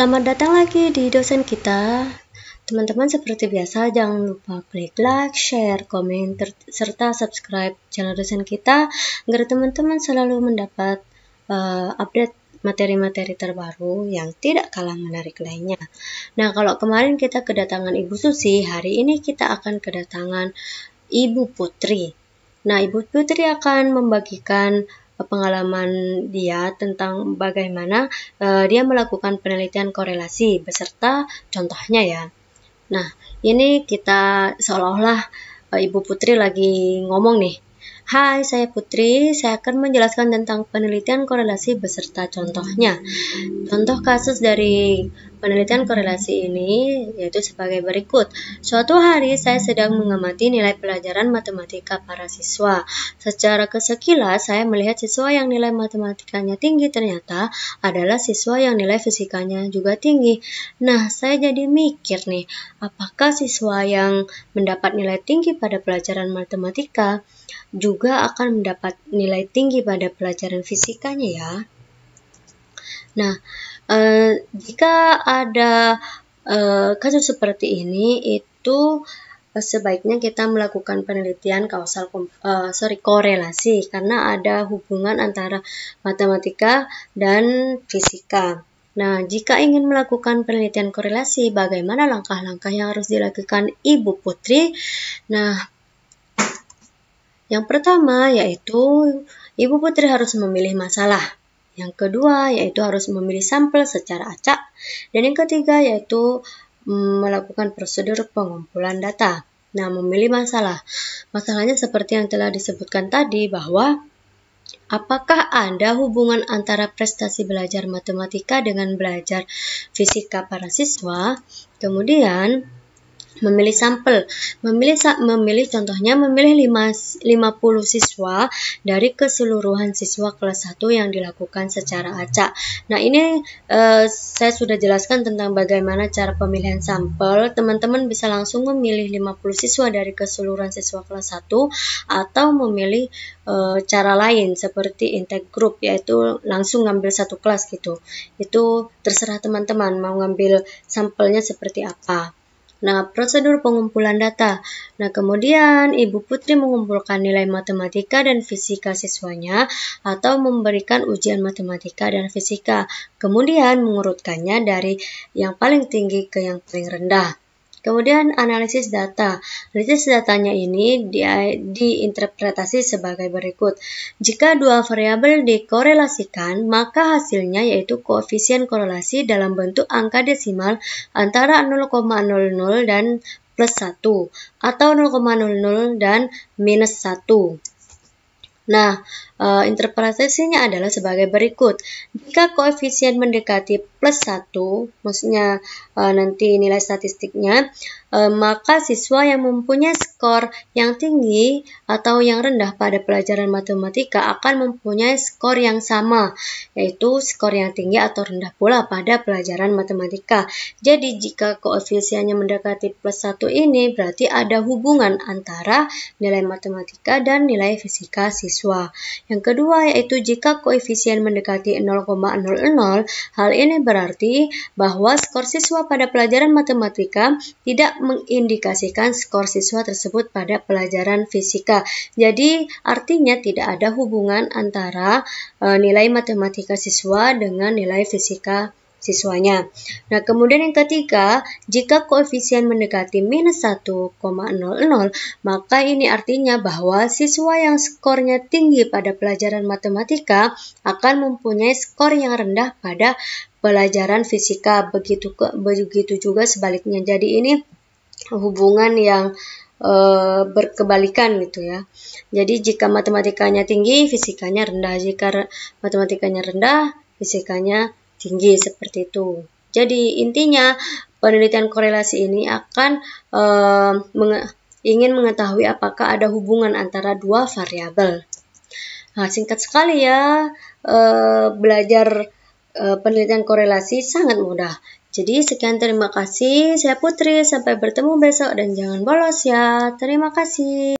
Selamat datang lagi di dosen kita. Teman-teman seperti biasa jangan lupa klik like, share, komen, serta subscribe channel dosen kita agar teman-teman selalu mendapat uh, update materi-materi terbaru yang tidak kalah menarik lainnya. Nah, kalau kemarin kita kedatangan Ibu Susi, hari ini kita akan kedatangan Ibu Putri. Nah, Ibu Putri akan membagikan pengalaman dia tentang bagaimana uh, dia melakukan penelitian korelasi beserta contohnya ya. Nah, ini kita seolah-olah uh, Ibu Putri lagi ngomong nih. Hai, saya Putri. Saya akan menjelaskan tentang penelitian korelasi beserta contohnya. Contoh kasus dari Penelitian korelasi ini yaitu sebagai berikut. Suatu hari saya sedang mengamati nilai pelajaran matematika para siswa. Secara kesekilas saya melihat siswa yang nilai matematikanya tinggi ternyata adalah siswa yang nilai fisikanya juga tinggi. Nah, saya jadi mikir nih, apakah siswa yang mendapat nilai tinggi pada pelajaran matematika juga akan mendapat nilai tinggi pada pelajaran fisikanya ya? Nah, Eh, jika ada uh, kasus seperti ini, itu eh, sebaiknya kita melakukan penelitian kausal uh, sorry korelasi karena ada hubungan antara matematika dan fisika. Nah, jika ingin melakukan penelitian korelasi, bagaimana langkah-langkah yang harus dilakukan Ibu Putri? Nah, yang pertama yaitu Ibu Putri harus memilih masalah. Yang kedua yaitu harus memilih sampel secara acak dan yang ketiga yaitu mm, melakukan prosedur pengumpulan data. Nah, memilih masalah. Masalahnya seperti yang telah disebutkan tadi bahwa apakah ada hubungan antara prestasi belajar matematika dengan belajar fisika para siswa? Kemudian memilih sampel. Memilih memilih contohnya memilih 50 siswa dari keseluruhan siswa kelas 1 yang dilakukan secara acak. Nah, ini eh, saya sudah jelaskan tentang bagaimana cara pemilihan sampel. Teman-teman bisa langsung memilih 50 siswa dari keseluruhan siswa kelas 1 atau memilih eh, cara lain seperti intake group yaitu langsung ngambil satu kelas gitu. Itu terserah teman-teman mau ngambil sampelnya seperti apa. Nah, prosedur pengumpulan data. Nah, kemudian Ibu Putri mengumpulkan nilai matematika dan fisika siswanya atau memberikan ujian matematika dan fisika. Kemudian mengurutkannya dari yang paling tinggi ke yang paling rendah. Kemudian analisis data. Analisis datanya ini di, diinterpretasi sebagai berikut. Jika dua variabel dikorelasikan, maka hasilnya yaitu koefisien korelasi dalam bentuk angka desimal antara 0,00 dan plus 1 atau 0,00 dan minus 1. Nah, uh, interpretasinya adalah sebagai berikut. Jika koefisien mendekati plus 1, maksudnya uh, nanti nilai statistiknya, uh, maka siswa yang mempunyai skor yang tinggi atau yang rendah pada pelajaran matematika akan mempunyai skor yang sama, yaitu skor yang tinggi atau rendah pula pada pelajaran matematika. Jadi jika koefisiennya mendekati plus 1 ini berarti ada hubungan antara nilai matematika dan nilai fisika siswa. Yang kedua yaitu jika koefisien mendekati 0,00, hal ini berarti bahwa skor siswa pada pelajaran matematika tidak mengindikasikan skor siswa tersebut pada pelajaran fisika. Jadi artinya tidak ada hubungan antara e, nilai matematika siswa dengan nilai fisika siswanya. Nah, kemudian yang ketiga, jika koefisien mendekati minus 1,00, maka ini artinya bahwa siswa yang skornya tinggi pada pelajaran matematika akan mempunyai skor yang rendah pada pelajaran fisika. Begitu begitu juga sebaliknya. Jadi ini hubungan yang e, berkebalikan gitu ya. Jadi jika matematikanya tinggi, fisikanya rendah. Jika matematikanya rendah, fisikanya tinggi seperti itu. Jadi intinya penelitian korelasi ini akan eh, menge ingin mengetahui apakah ada hubungan antara dua variabel. Nah, singkat sekali ya, e, belajar e, penelitian korelasi sangat mudah. Jadi sekian terima kasih, saya Putri, sampai bertemu besok dan jangan bolos ya. Terima kasih.